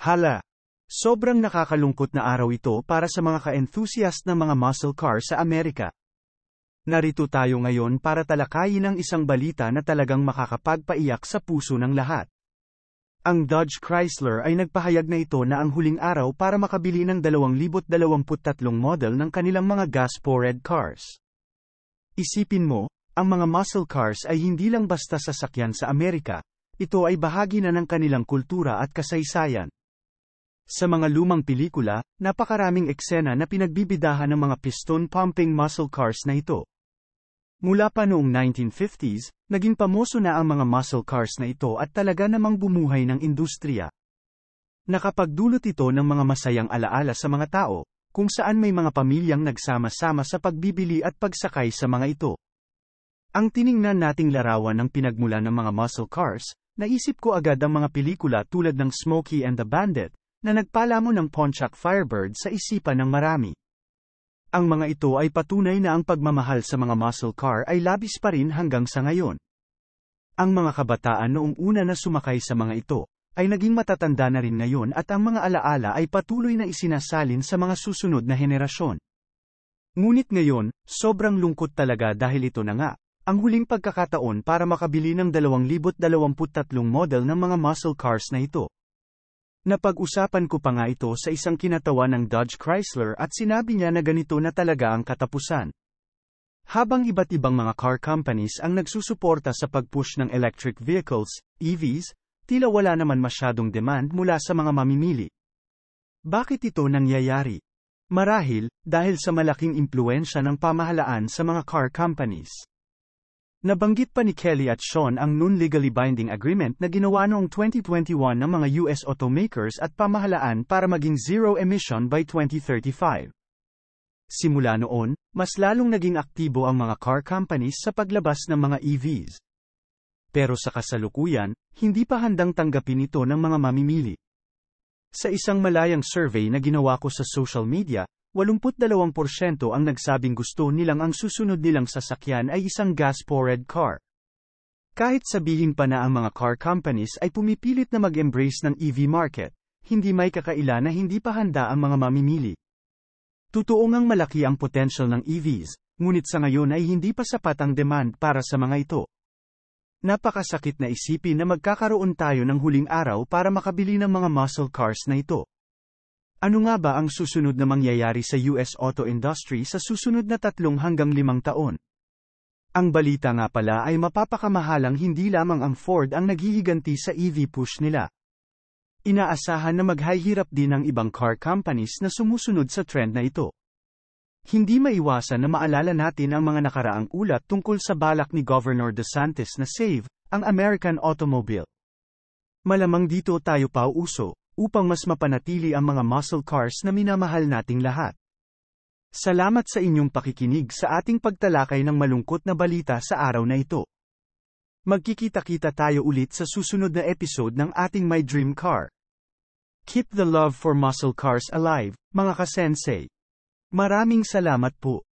Hala! Sobrang nakakalungkot na araw ito para sa mga ka-enthusiast ng mga muscle car sa Amerika. Narito tayo ngayon para talakayin ang isang balita na talagang makakapagpaiyak sa puso ng lahat. Ang Dodge Chrysler ay nagpahayag na ito na ang huling araw para makabili ng 2023 model ng kanilang mga gas-powered cars. Isipin mo, ang mga muscle cars ay hindi lang basta sasakyan sa Amerika, ito ay bahagi na ng kanilang kultura at kasaysayan. Sa mga lumang pelikula, napakaraming eksena na pinagbibidahan ng mga piston-pumping muscle cars na ito. Mula pa noong 1950s, naging pamoso na ang mga muscle cars na ito at talaga namang bumuhay ng industriya. Nakapagdulot ito ng mga masayang alaala sa mga tao, kung saan may mga pamilyang nagsama-sama sa pagbibili at pagsakay sa mga ito. Ang tiningnan nating larawan ng pinagmula ng mga muscle cars, naisip ko agad ang mga pelikula tulad ng Smokey and the Bandit, na nagpalamo ng Pontiac Firebird sa isipan ng marami. Ang mga ito ay patunay na ang pagmamahal sa mga muscle car ay labis pa rin hanggang sa ngayon. Ang mga kabataan noong una na sumakay sa mga ito, ay naging matatanda na rin ngayon at ang mga alaala ay patuloy na isinasalin sa mga susunod na henerasyon. Ngunit ngayon, sobrang lungkot talaga dahil ito na nga, ang huling pagkakataon para makabili ng 2023 model ng mga muscle cars na ito. Napag-usapan ko pa nga ito sa isang kinatawa ng Dodge Chrysler at sinabi niya na ganito na talaga ang katapusan. Habang iba't ibang mga car companies ang nagsusuporta sa pag-push ng electric vehicles, EVs, tila wala naman masyadong demand mula sa mga mamimili. Bakit ito nangyayari? Marahil, dahil sa malaking impluensya ng pamahalaan sa mga car companies. Nabanggit pa ni Kelly at Sean ang non-legally binding agreement na ginawa noong 2021 ng mga US automakers at pamahalaan para maging zero emission by 2035. Simula noon, mas lalong naging aktibo ang mga car companies sa paglabas ng mga EVs. Pero sa kasalukuyan, hindi pa handang tanggapin ito ng mga mamimili. Sa isang malayang survey na ginawa ko sa social media, 82% ang nagsabing gusto nilang ang susunod nilang sasakyan ay isang gas-powered car. Kahit sabihin pa na ang mga car companies ay pumipilit na mag-embrace ng EV market, hindi may kakaila na hindi pa handa ang mga mamimili. Totoo ngang malaki ang potential ng EVs, ngunit sa ngayon ay hindi pa sapat ang demand para sa mga ito. Napakasakit na isipin na magkakaroon tayo ng huling araw para makabili ng mga muscle cars na ito. Ano nga ba ang susunod na mangyayari sa US auto industry sa susunod na tatlong hanggang limang taon? Ang balita nga pala ay mapapakamahalang hindi lamang ang Ford ang naghihiganti sa EV push nila. Inaasahan na maghihirap din ang ibang car companies na sumusunod sa trend na ito. Hindi maiwasan na maalala natin ang mga nakaraang ulat tungkol sa balak ni Governor DeSantis na save ang American automobile. Malamang dito tayo pauuso upang mas mapanatili ang mga muscle cars na minamahal nating lahat. Salamat sa inyong pakikinig sa ating pagtalakay ng malungkot na balita sa araw na ito. Magkikita-kita tayo ulit sa susunod na episode ng ating My Dream Car. Keep the love for muscle cars alive, mga kasensei. Maraming salamat po.